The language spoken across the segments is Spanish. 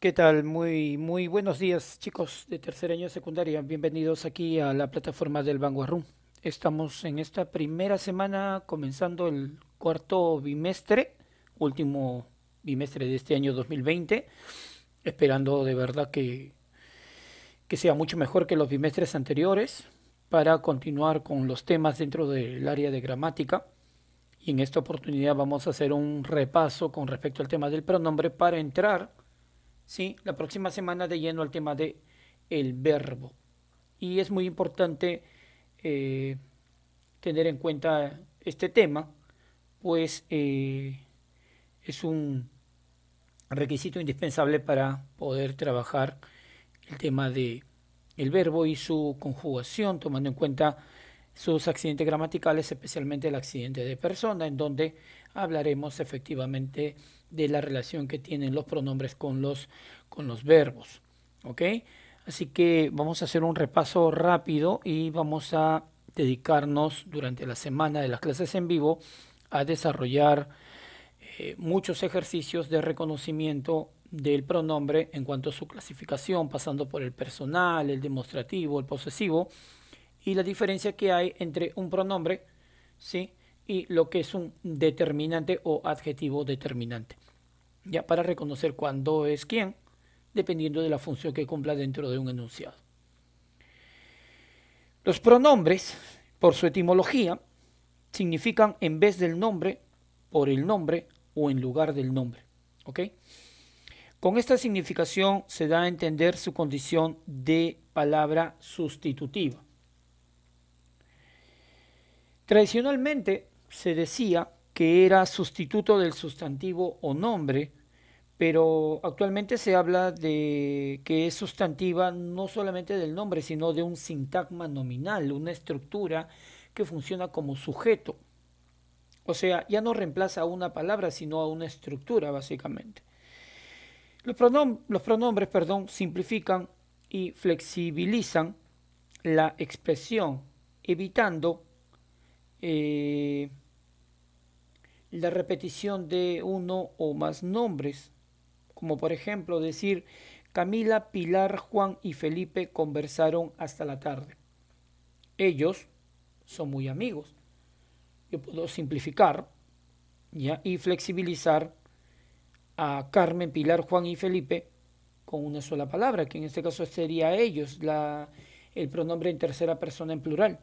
¿Qué tal? Muy, muy buenos días, chicos de tercer año de secundaria. Bienvenidos aquí a la plataforma del Vanguard Estamos en esta primera semana comenzando el cuarto bimestre, último bimestre de este año 2020, esperando de verdad que, que sea mucho mejor que los bimestres anteriores para continuar con los temas dentro del área de gramática. Y en esta oportunidad vamos a hacer un repaso con respecto al tema del pronombre para entrar ¿sí? la próxima semana de lleno al tema de el verbo. Y es muy importante eh, tener en cuenta este tema, pues eh, es un requisito indispensable para poder trabajar el tema de el verbo y su conjugación, tomando en cuenta sus accidentes gramaticales, especialmente el accidente de persona, en donde hablaremos efectivamente de la relación que tienen los pronombres con los, con los verbos. ¿Ok? Así que vamos a hacer un repaso rápido y vamos a dedicarnos durante la semana de las clases en vivo a desarrollar eh, muchos ejercicios de reconocimiento del pronombre en cuanto a su clasificación, pasando por el personal, el demostrativo, el posesivo y la diferencia que hay entre un pronombre, ¿sí? y lo que es un determinante o adjetivo determinante. Ya para reconocer cuándo es quién, dependiendo de la función que cumpla dentro de un enunciado. Los pronombres, por su etimología, significan en vez del nombre, por el nombre o en lugar del nombre. ¿ok? Con esta significación se da a entender su condición de palabra sustitutiva. Tradicionalmente, se decía que era sustituto del sustantivo o nombre, pero actualmente se habla de que es sustantiva no solamente del nombre, sino de un sintagma nominal, una estructura que funciona como sujeto. O sea, ya no reemplaza a una palabra, sino a una estructura, básicamente. Los, pronombres perdón, simplifican y flexibilizan la expresión, evitando eh, la repetición de uno o más nombres, como por ejemplo decir Camila, Pilar, Juan y Felipe conversaron hasta la tarde. Ellos son muy amigos. Yo puedo simplificar ¿ya? y flexibilizar a Carmen, Pilar, Juan y Felipe con una sola palabra, que en este caso sería ellos, la, el pronombre en tercera persona en plural.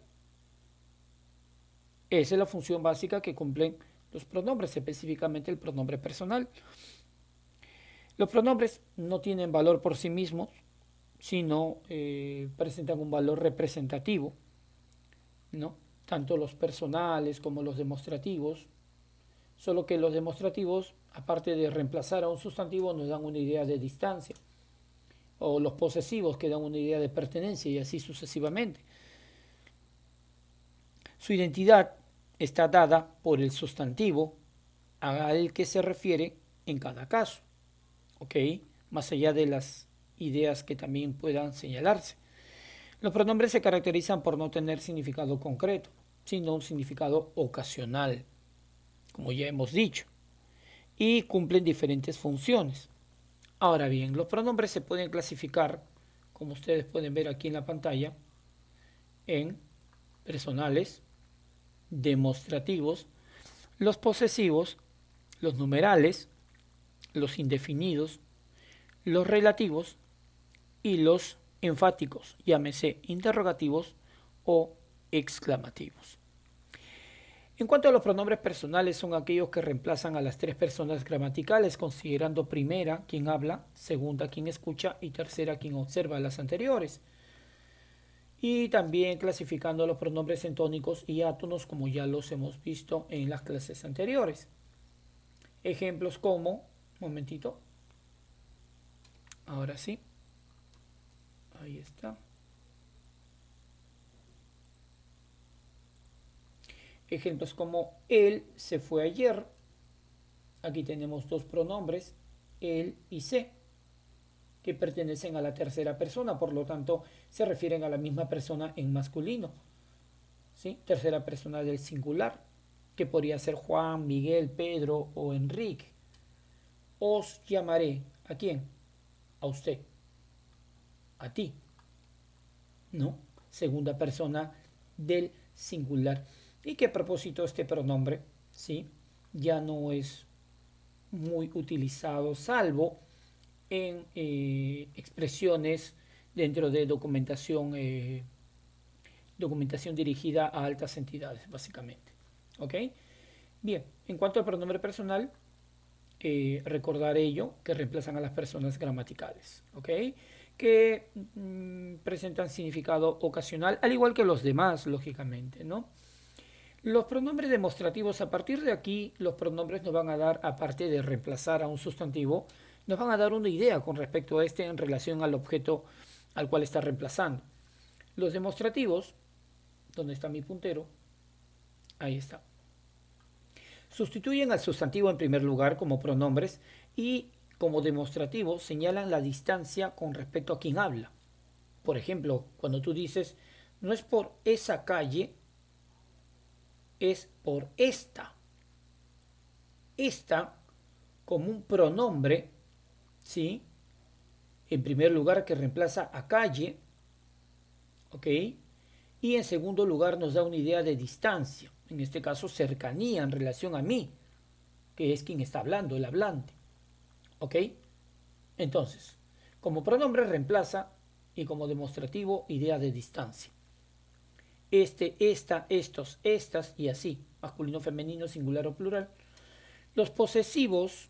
Esa es la función básica que cumplen pronombres, específicamente el pronombre personal. Los pronombres no tienen valor por sí mismos, sino eh, presentan un valor representativo, ¿no? tanto los personales como los demostrativos, solo que los demostrativos, aparte de reemplazar a un sustantivo, nos dan una idea de distancia, o los posesivos que dan una idea de pertenencia y así sucesivamente. Su identidad está dada por el sustantivo al que se refiere en cada caso, Más allá de las ideas que también puedan señalarse. Los pronombres se caracterizan por no tener significado concreto, sino un significado ocasional, como ya hemos dicho, y cumplen diferentes funciones. Ahora bien, los pronombres se pueden clasificar, como ustedes pueden ver aquí en la pantalla, en personales, demostrativos, los posesivos, los numerales, los indefinidos, los relativos y los enfáticos, llámese interrogativos o exclamativos. En cuanto a los pronombres personales, son aquellos que reemplazan a las tres personas gramaticales, considerando primera quien habla, segunda quien escucha y tercera quien observa las anteriores y también clasificando los pronombres entónicos y átonos como ya los hemos visto en las clases anteriores. Ejemplos como, momentito, ahora sí, ahí está. Ejemplos como él se fue ayer, aquí tenemos dos pronombres, él y se que pertenecen a la tercera persona, por lo tanto se refieren a la misma persona en masculino. ¿sí? Tercera persona del singular, que podría ser Juan, Miguel, Pedro o Enrique. Os llamaré. ¿A quién? A usted. A ti. ¿No? Segunda persona del singular. ¿Y qué propósito este pronombre? ¿Sí? Ya no es muy utilizado, salvo en eh, expresiones dentro de documentación, eh, documentación dirigida a altas entidades, básicamente. ¿Ok? Bien, en cuanto al pronombre personal, eh, recordar ello, que reemplazan a las personas gramaticales, ¿ok? Que mm, presentan significado ocasional, al igual que los demás, lógicamente, ¿no? Los pronombres demostrativos, a partir de aquí, los pronombres nos van a dar, aparte de reemplazar a un sustantivo, nos van a dar una idea con respecto a este en relación al objeto al cual está reemplazando. Los demostrativos, donde está mi puntero, ahí está. Sustituyen al sustantivo en primer lugar como pronombres y como demostrativo señalan la distancia con respecto a quien habla. Por ejemplo, cuando tú dices, no es por esa calle, es por esta. Esta, como un pronombre, ¿sí? En primer lugar, que reemplaza a calle, ¿ok? Y en segundo lugar, nos da una idea de distancia, en este caso cercanía en relación a mí, que es quien está hablando, el hablante, ¿ok? Entonces, como pronombre reemplaza y como demostrativo, idea de distancia. Este, esta, estos, estas y así, masculino, femenino, singular o plural. Los posesivos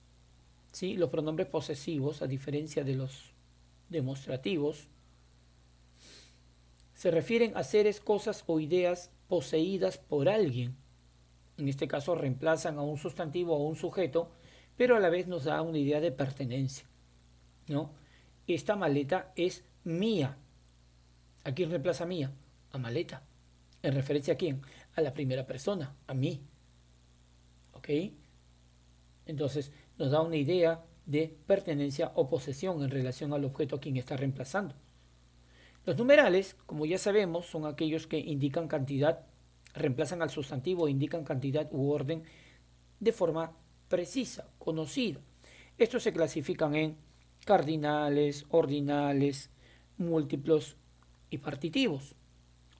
los pronombres posesivos, a diferencia de los demostrativos, se refieren a seres, cosas o ideas poseídas por alguien. En este caso reemplazan a un sustantivo o a un sujeto, pero a la vez nos da una idea de pertenencia. ¿no? Esta maleta es mía. ¿A quién reemplaza mía? A maleta. ¿En referencia a quién? A la primera persona, a mí. ¿Ok? Entonces, nos da una idea de pertenencia o posesión en relación al objeto a quien está reemplazando. Los numerales, como ya sabemos, son aquellos que indican cantidad, reemplazan al sustantivo e indican cantidad u orden de forma precisa, conocida. Estos se clasifican en cardinales, ordinales, múltiplos y partitivos.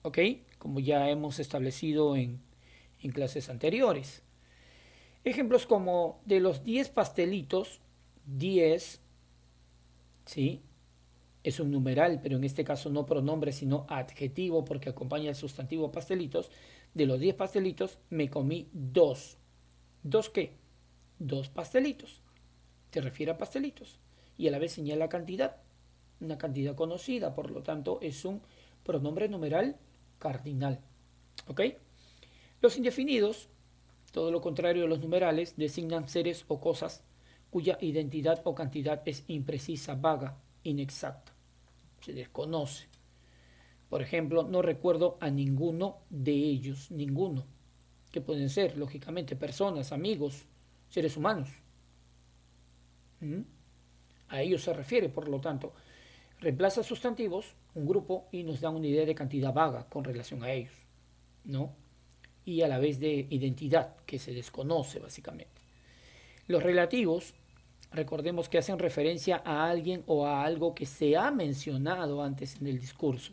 ¿Ok? Como ya hemos establecido en clases anteriores. Ejemplos como de los 10 pastelitos, 10, ¿sí? Es un numeral, pero en este caso no pronombre, sino adjetivo, porque acompaña el sustantivo pastelitos. De los 10 pastelitos me comí 2. ¿Dos qué? Dos pastelitos. Te refiere a pastelitos. Y a la vez señala cantidad, una cantidad conocida, por lo tanto es un pronombre numeral cardinal. ¿Ok? Los indefinidos todo lo contrario de los numerales, designan seres o cosas cuya identidad o cantidad es imprecisa, vaga, inexacta. Se desconoce. Por ejemplo, no recuerdo a ninguno de ellos, ninguno, que pueden ser, lógicamente, personas, amigos, seres humanos. ¿Mm? A ellos se refiere, por lo tanto, reemplaza sustantivos, un grupo, y nos da una idea de cantidad vaga con relación a ellos. ¿No? y a la vez de identidad, que se desconoce básicamente. Los relativos, recordemos que hacen referencia a alguien o a algo que se ha mencionado antes en el discurso,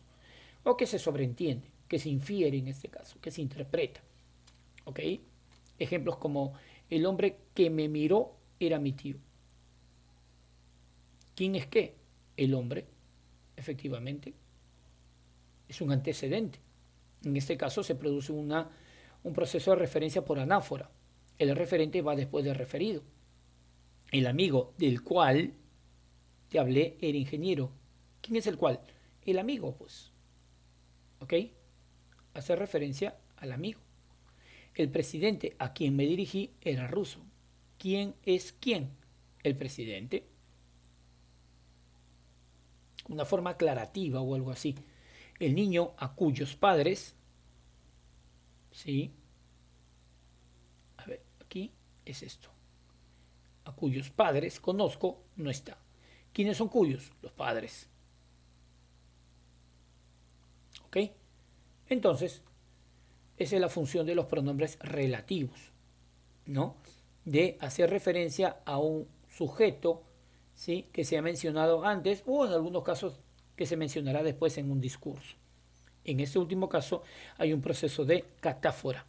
o que se sobreentiende, que se infiere en este caso, que se interpreta. Ejemplos como el hombre que me miró era mi tío. ¿Quién es qué? El hombre, efectivamente. Es un antecedente. En este caso se produce una un proceso de referencia por anáfora. El referente va después del referido. El amigo del cual te hablé era ingeniero. ¿Quién es el cual? El amigo, pues. ¿Ok? hacer referencia al amigo. El presidente a quien me dirigí era ruso. ¿Quién es quién? El presidente. Una forma aclarativa o algo así. El niño a cuyos padres ¿sí? A ver, aquí es esto. A cuyos padres conozco no está. ¿Quiénes son cuyos? Los padres. ¿Ok? Entonces, esa es la función de los pronombres relativos, ¿no? De hacer referencia a un sujeto, ¿sí? Que se ha mencionado antes o en algunos casos que se mencionará después en un discurso. En este último caso hay un proceso de catáfora,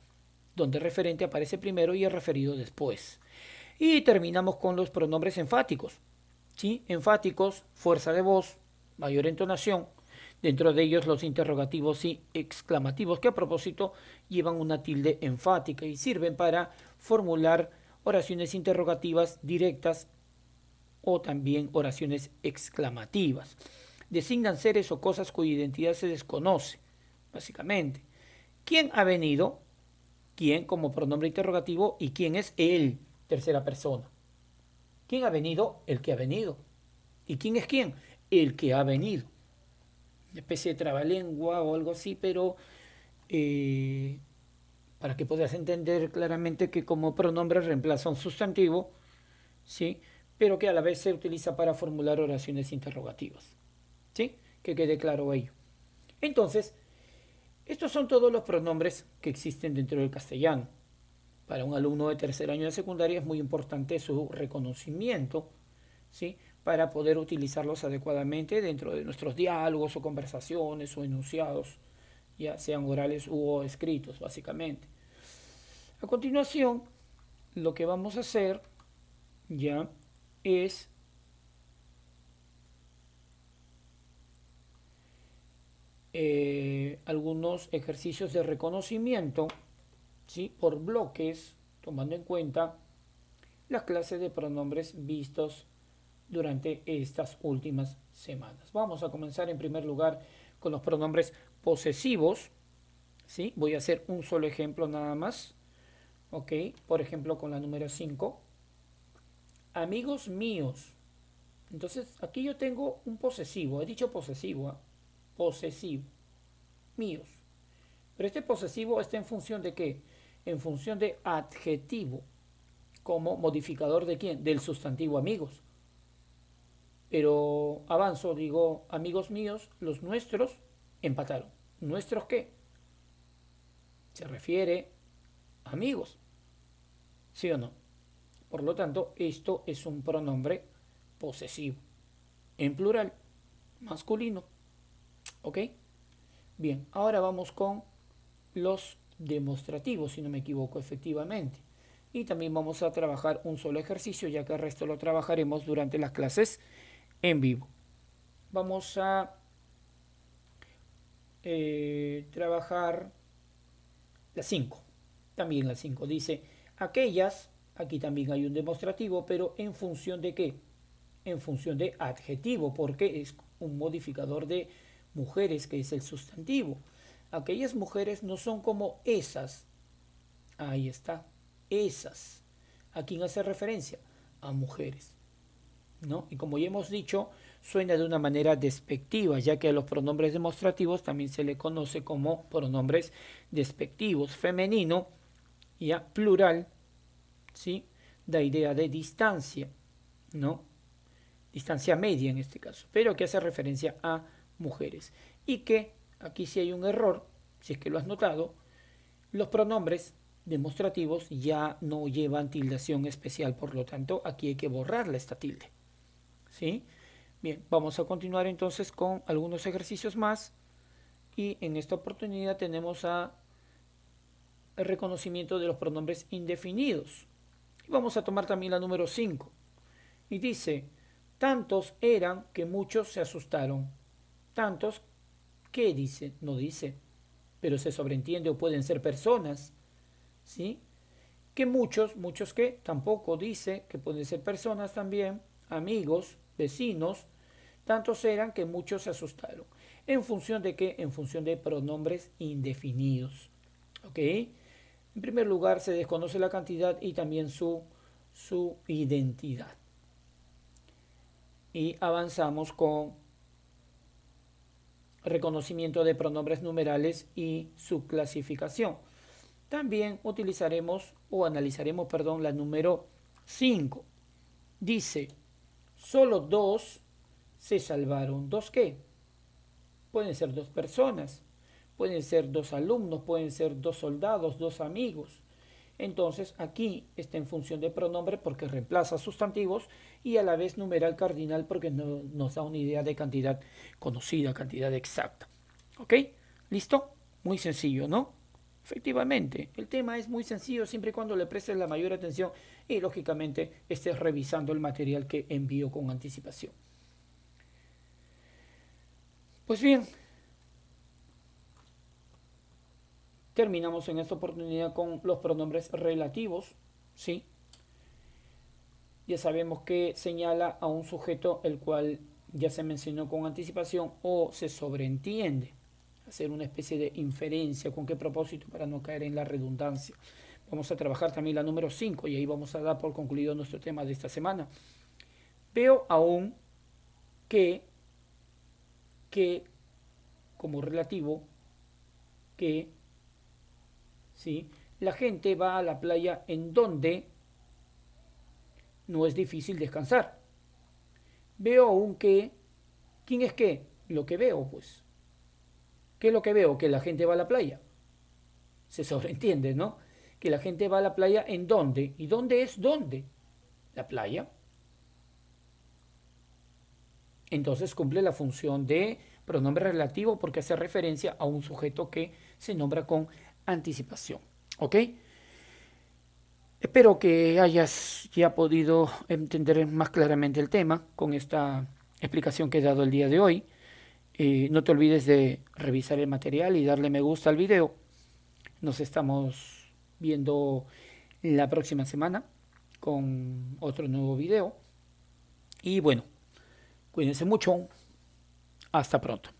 donde el referente aparece primero y el referido después. Y terminamos con los pronombres enfáticos. ¿sí? Enfáticos, fuerza de voz, mayor entonación. Dentro de ellos los interrogativos y exclamativos que a propósito llevan una tilde enfática y sirven para formular oraciones interrogativas directas o también oraciones exclamativas. Designan seres o cosas cuya identidad se desconoce básicamente. ¿Quién ha venido? ¿Quién como pronombre interrogativo? ¿Y quién es él? Tercera persona. ¿Quién ha venido? El que ha venido. ¿Y quién es quién? El que ha venido. Una especie de trabalengua o algo así, pero eh, para que puedas entender claramente que como pronombre reemplaza un sustantivo, ¿sí? pero que a la vez se utiliza para formular oraciones interrogativas. ¿sí? Que quede claro ello. Entonces, estos son todos los pronombres que existen dentro del castellano. Para un alumno de tercer año de secundaria es muy importante su reconocimiento, ¿sí? Para poder utilizarlos adecuadamente dentro de nuestros diálogos o conversaciones o enunciados, ya sean orales u escritos, básicamente. A continuación, lo que vamos a hacer ya es Eh, algunos ejercicios de reconocimiento ¿sí? por bloques, tomando en cuenta las clases de pronombres vistos durante estas últimas semanas. Vamos a comenzar en primer lugar con los pronombres posesivos. ¿sí? Voy a hacer un solo ejemplo nada más. ¿ok? Por ejemplo, con la número 5. Amigos míos. Entonces, aquí yo tengo un posesivo. He dicho posesivo. ¿ah? posesivo míos. Pero este posesivo está en función de qué? En función de adjetivo como modificador de quién? Del sustantivo amigos. Pero avanzo, digo, amigos míos, los nuestros empataron. ¿Nuestros qué? Se refiere amigos. ¿Sí o no? Por lo tanto, esto es un pronombre posesivo, en plural, masculino. ¿Ok? Bien, ahora vamos con los demostrativos, si no me equivoco, efectivamente. Y también vamos a trabajar un solo ejercicio, ya que el resto lo trabajaremos durante las clases en vivo. Vamos a eh, trabajar las 5. También las 5. Dice, aquellas, aquí también hay un demostrativo, pero en función de qué? En función de adjetivo, porque es un modificador de mujeres, que es el sustantivo. Aquellas mujeres no son como esas. Ahí está. Esas. ¿A quién hace referencia? A mujeres. ¿No? Y como ya hemos dicho, suena de una manera despectiva, ya que a los pronombres demostrativos también se le conoce como pronombres despectivos, femenino, ya plural, ¿sí? Da idea de distancia, ¿no? Distancia media en este caso, pero que hace referencia a mujeres. Y que, aquí si hay un error, si es que lo has notado, los pronombres demostrativos ya no llevan tildación especial, por lo tanto aquí hay que borrarla esta tilde. ¿Sí? Bien, vamos a continuar entonces con algunos ejercicios más y en esta oportunidad tenemos a el reconocimiento de los pronombres indefinidos. vamos a tomar también la número 5. Y dice, tantos eran que muchos se asustaron. Tantos, ¿qué dice? No dice, pero se sobreentiende o pueden ser personas, ¿sí? Que muchos, muchos que tampoco dice, que pueden ser personas también, amigos, vecinos, tantos eran que muchos se asustaron. ¿En función de qué? En función de pronombres indefinidos. ¿Ok? En primer lugar, se desconoce la cantidad y también su, su identidad. Y avanzamos con reconocimiento de pronombres numerales y su clasificación. También utilizaremos o analizaremos, perdón, la número 5. Dice, solo dos se salvaron. ¿Dos qué? Pueden ser dos personas, pueden ser dos alumnos, pueden ser dos soldados, dos amigos. Entonces aquí está en función de pronombre porque reemplaza sustantivos y a la vez numeral cardinal porque nos da una idea de cantidad conocida, cantidad exacta. ¿Ok? ¿Listo? Muy sencillo, ¿no? Efectivamente, el tema es muy sencillo siempre y cuando le prestes la mayor atención y lógicamente estés revisando el material que envío con anticipación. Pues bien, Terminamos en esta oportunidad con los pronombres relativos, ¿sí? Ya sabemos que señala a un sujeto el cual ya se mencionó con anticipación o se sobreentiende. Hacer una especie de inferencia, ¿con qué propósito? Para no caer en la redundancia. Vamos a trabajar también la número 5 y ahí vamos a dar por concluido nuestro tema de esta semana. Veo aún que, que como relativo, que la gente va a la playa en donde no es difícil descansar. Veo un que, ¿Quién es qué? Lo que veo, pues. ¿Qué es lo que veo? Que la gente va a la playa. Se sobreentiende, ¿no? Que la gente va a la playa en dónde. ¿Y dónde es dónde? La playa. Entonces cumple la función de pronombre relativo porque hace referencia a un sujeto que se nombra con anticipación. ¿Ok? Espero que hayas ya podido entender más claramente el tema con esta explicación que he dado el día de hoy. Eh, no te olvides de revisar el material y darle me gusta al video. Nos estamos viendo la próxima semana con otro nuevo video. Y bueno, cuídense mucho. Hasta pronto.